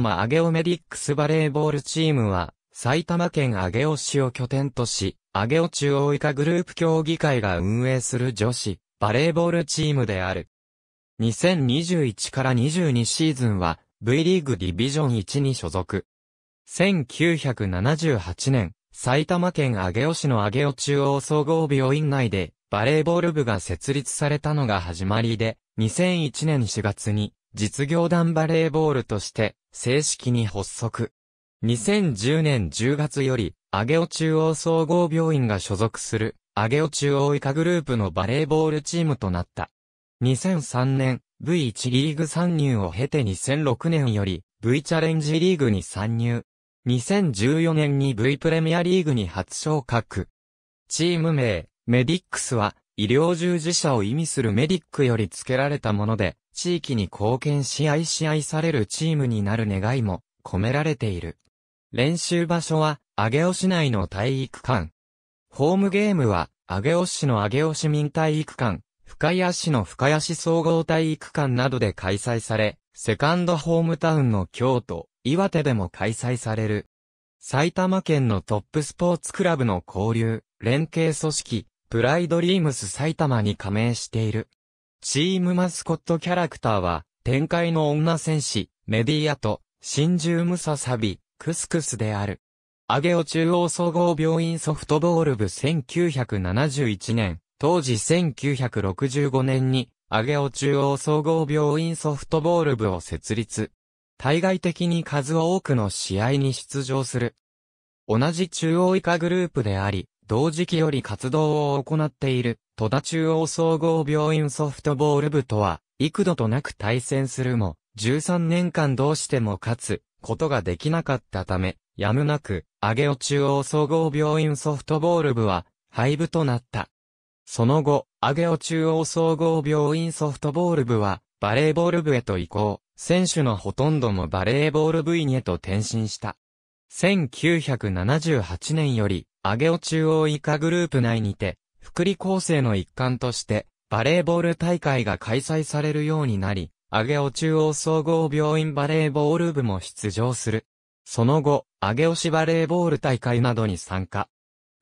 玉上尾メディックスバレーボールチームは、埼玉県上尾市を拠点とし、上尾中央以下グループ協議会が運営する女子、バレーボールチームである。2021から22シーズンは、V リーグディビジョン1に所属。1978年、埼玉県上尾市の上尾中央総合病院内で、バレーボール部が設立されたのが始まりで、2001年4月に実業団バレーボールとして正式に発足。2010年10月より、アゲオ中央総合病院が所属する、アゲオ中央医科グループのバレーボールチームとなった。2003年、V1 リーグ参入を経て2006年より、V チャレンジリーグに参入。2014年に V プレミアリーグに初昇格。チーム名、メディックスは、医療従事者を意味するメディックより付けられたもので、地域に貢献し愛し愛されるチームになる願いも込められている。練習場所は、上尾市内の体育館。ホームゲームは、上尾市の上尾市民体育館、深谷市の深谷市総合体育館などで開催され、セカンドホームタウンの京都、岩手でも開催される。埼玉県のトップスポーツクラブの交流、連携組織、プライドリームス埼玉に加盟している。チームマスコットキャラクターは、展開の女戦士、メディアと、真珠ムササビ、クスクスである。アゲオ中央総合病院ソフトボール部1971年、当時1965年に、アゲオ中央総合病院ソフトボール部を設立。対外的に数多くの試合に出場する。同じ中央以下グループであり、同時期より活動を行っている、戸田中央総合病院ソフトボール部とは、幾度となく対戦するも、13年間どうしても勝つ、ことができなかったため、やむなく、上尾中央総合病院ソフトボール部は、廃部となった。その後、上尾中央総合病院ソフトボール部は、バレーボール部へと移行、選手のほとんどもバレーボール部員へと転身した。1978年より、上尾中央以下グループ内にて、福利構成の一環として、バレーボール大会が開催されるようになり、上尾中央総合病院バレーボール部も出場する。その後、上尾市バレーボール大会などに参加。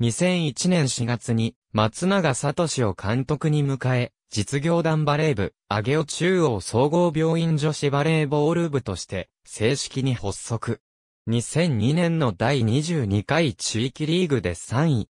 2001年4月に、松永聡を監督に迎え、実業団バレー部、上尾中央総合病院女子バレーボール部として、正式に発足。2002年の第22回地域リーグで3位。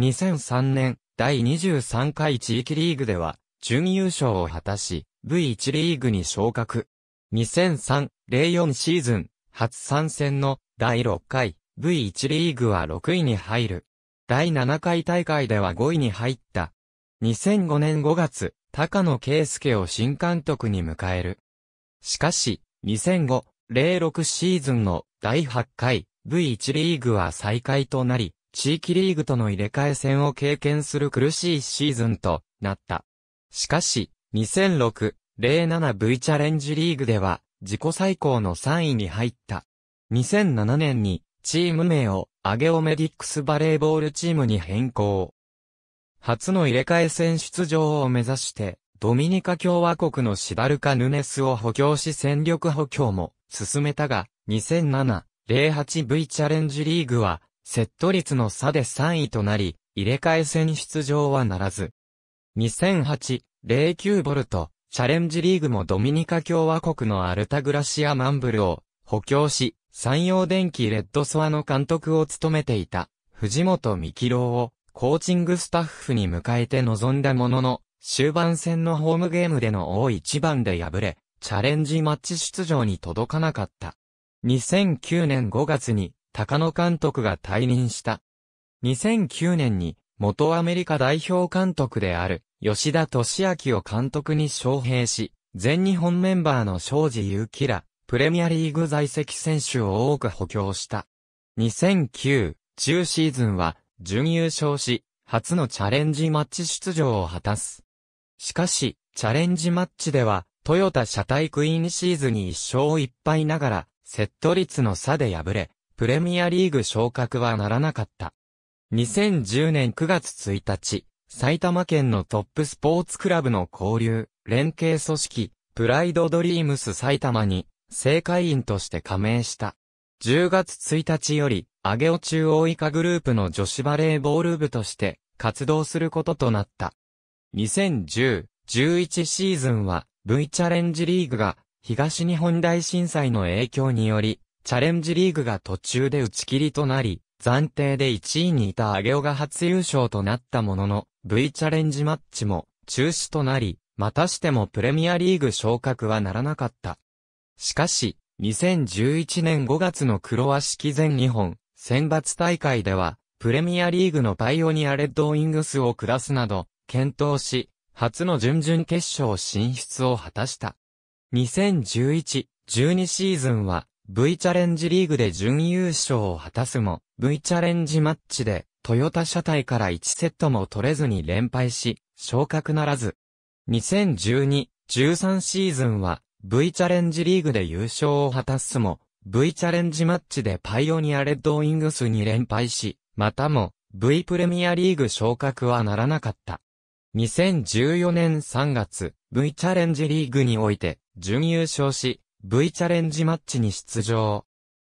2003年、第23回地域リーグでは、準優勝を果たし、V1 リーグに昇格。2003-04シーズン、初参戦の第6回 V1 リーグは6位に入る。第7回大会では5位に入った。2005年5月、高野圭介を新監督に迎える。しかし、2005-06シーズンの第8回 V1 リーグは再開となり、地域リーグとの入れ替え戦を経験する苦しいシーズンとなった。しかし、2006、07V チャレンジリーグでは、自己最高の3位に入った。2007年に、チーム名を、アゲオメディックスバレーボールチームに変更。初の入れ替え戦出場を目指して、ドミニカ共和国のシダルカ・ヌネスを補強し戦力補強も進めたが、2007-08V チャレンジリーグは、セット率の差で3位となり、入れ替え戦出場はならず。2008-09ボルト、チャレンジリーグもドミニカ共和国のアルタグラシアマンブルを補強し、山陽電機レッドソアの監督を務めていた藤本幹郎をコーチングスタッフに迎えて臨んだものの、終盤戦のホームゲームでの大一番で敗れ、チャレンジマッチ出場に届かなかった。2009年5月に高野監督が退任した。2009年に元アメリカ代表監督である吉田敏明を監督に招聘し、全日本メンバーの庄司祐希ら、プレミアリーグ在籍選手を多く補強した。2009、中シーズンは、準優勝し、初のチャレンジマッチ出場を果たす。しかし、チャレンジマッチでは、トヨタ車体クイーンシーズに1勝1敗ながら、セット率の差で敗れ、プレミアリーグ昇格はならなかった。2010年9月1日、埼玉県のトップスポーツクラブの交流、連携組織、プライドドリームス埼玉に、正会員として加盟した。10月1日より、上尾中央以下グループの女子バレーボール部として、活動することとなった。2010、11シーズンは、V チャレンジリーグが東日本大震災の影響により、チャレンジリーグが途中で打ち切りとなり、暫定で1位にいたアゲオが初優勝となったものの、V チャレンジマッチも中止となり、またしてもプレミアリーグ昇格はならなかった。しかし、2011年5月の黒足式全日本選抜大会では、プレミアリーグのパイオニアレッドウィングスを下すなど、検討し、初の準々決勝進出を果たした。2011、12シーズンは V チャレンジリーグで準優勝を果たすも、V チャレンジマッチでトヨタ車体から1セットも取れずに連敗し、昇格ならず。2012、13シーズンは V チャレンジリーグで優勝を果たすも、V チャレンジマッチでパイオニアレッドウィングスに連敗し、またも V プレミアリーグ昇格はならなかった。2014年3月、V チャレンジリーグにおいて、準優勝し、V チャレンジマッチに出場。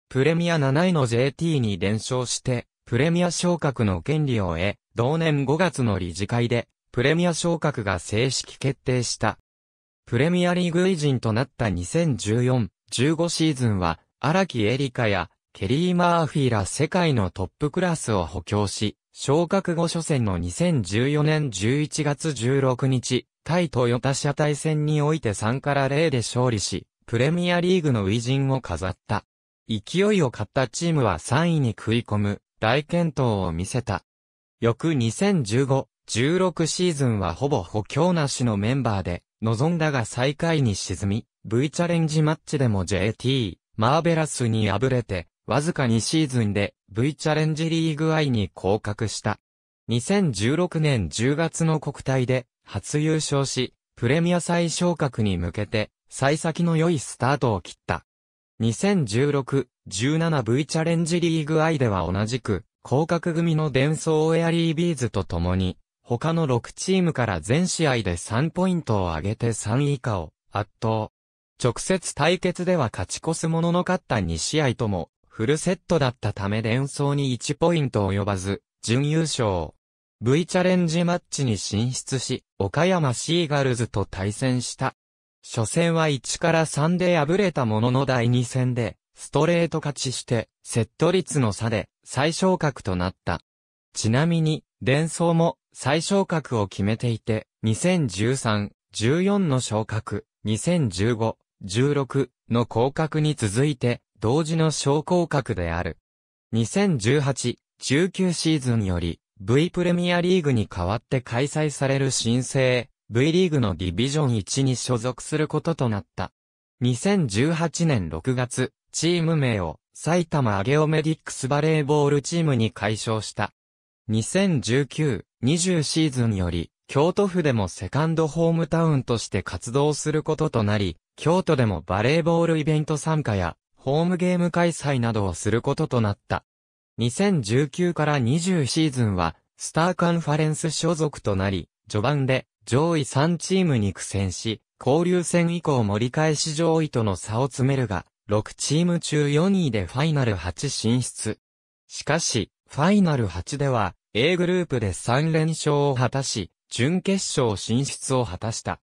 プレミア7位の JT に連勝して、プレミア昇格の権利を得、同年5月の理事会で、プレミア昇格が正式決定した。プレミアリーグ偉人となった2014-15シーズンは、荒木エリカや、ケリー・マーフィーら世界のトップクラスを補強し、昇格後初戦の2014年11月16日、対トヨタ車対戦において3から0で勝利し、プレミアリーグの偉人を飾った。勢いを買ったチームは3位に食い込む、大健闘を見せた。翌2015、16シーズンはほぼ補強なしのメンバーで、望んだが最下位に沈み、V チャレンジマッチでも JT、マーベラスに敗れて、わずか2シーズンで V チャレンジリーグ I に降格した。2016年10月の国体で初優勝し、プレミア再昇格に向けて、幸先の良いスタートを切った。2016-17V チャレンジリーグ I では同じく、広角組の伝送エアリービーズと共に、他の6チームから全試合で3ポイントを上げて3以下を圧倒。直接対決では勝ち越すものの勝った2試合とも、フルセットだったため伝送に1ポイント及ばず、準優勝。V チャレンジマッチに進出し、岡山シーガルズと対戦した。初戦は1から3で敗れたものの第2戦で、ストレート勝ちして、セット率の差で最小格となった。ちなみに、伝送も最小格を決めていて、2013、14の昇格、2015、16の降格に続いて、同時の昇降格である。2018、19シーズンより、V プレミアリーグに代わって開催される新生 V リーグのディビジョン1に所属することとなった。2018年6月、チーム名を埼玉アゲオメディックスバレーボールチームに改称した。2019-20シーズンより、京都府でもセカンドホームタウンとして活動することとなり、京都でもバレーボールイベント参加や、ホームゲーム開催などをすることとなった。2019から20シーズンは、スターカンファレンス所属となり、序盤で上位3チームに苦戦し、交流戦以降盛り返し上位との差を詰めるが、6チーム中4位でファイナル8進出。しかし、ファイナル8では、A グループで3連勝を果たし、準決勝進出を果たした。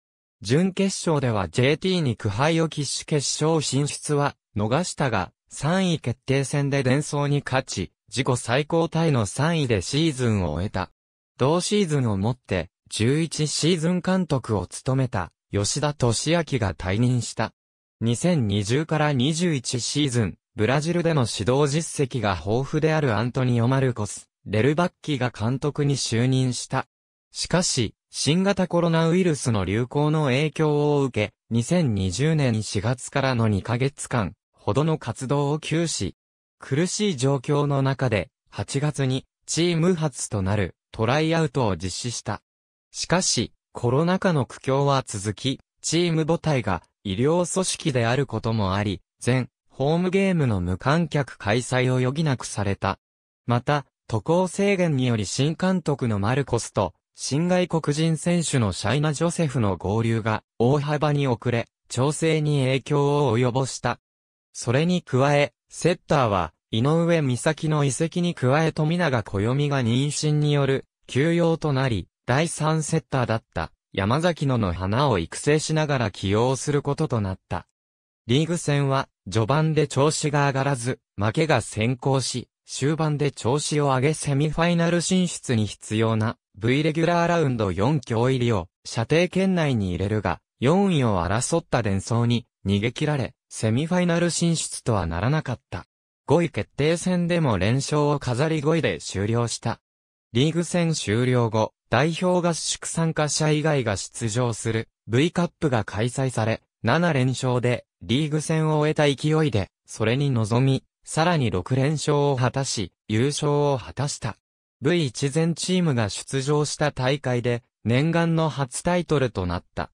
準決勝では JT に苦敗を喫し決勝進出は逃したが、3位決定戦で伝送に勝ち、自己最高タイの3位でシーズンを終えた。同シーズンをもって、11シーズン監督を務めた、吉田敏明が退任した。2020から21シーズン、ブラジルでの指導実績が豊富であるアントニオ・マルコス、レルバッキーが監督に就任した。しかし、新型コロナウイルスの流行の影響を受け、2020年4月からの2ヶ月間、ほどの活動を休止。苦しい状況の中で、8月にチーム初となるトライアウトを実施した。しかし、コロナ禍の苦境は続き、チーム母体が医療組織であることもあり、全ホームゲームの無観客開催を余儀なくされた。また、渡航制限により新監督のマルコスと、新外国人選手のシャイナ・ジョセフの合流が大幅に遅れ、調整に影響を及ぼした。それに加え、セッターは、井上美咲の遺跡に加え富永暦が妊娠による休養となり、第3セッターだった山崎野の花を育成しながら起用することとなった。リーグ戦は序盤で調子が上がらず、負けが先行し、終盤で調子を上げセミファイナル進出に必要な V レギュラーラウンド4強入りを射程圏内に入れるが、4位を争った伝送に逃げ切られ、セミファイナル進出とはならなかった。5位決定戦でも連勝を飾り5位で終了した。リーグ戦終了後、代表合宿参加者以外が出場する V カップが開催され、7連勝でリーグ戦を終えた勢いで、それに臨み、さらに6連勝を果たし、優勝を果たした。V1 全チームが出場した大会で、念願の初タイトルとなった。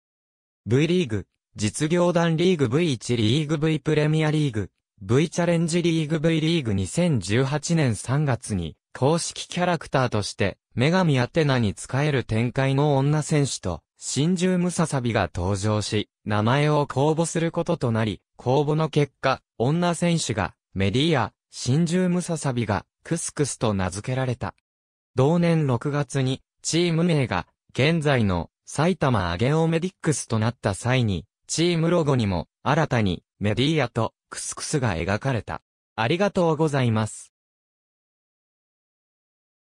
V リーグ、実業団リーグ V1 リーグ V プレミアリーグ、V チャレンジリーグ V リーグ2018年3月に、公式キャラクターとして、女神アテナに仕える展開の女選手と、真珠ムササビが登場し、名前を公募することとなり、公募の結果、女選手が、メディア、真珠ムササビが、クスクスと名付けられた。同年6月に、チーム名が、現在の、埼玉アゲオメディックスとなった際に、チームロゴにも、新たに、メディアと、クスクスが描かれた。ありがとうございます。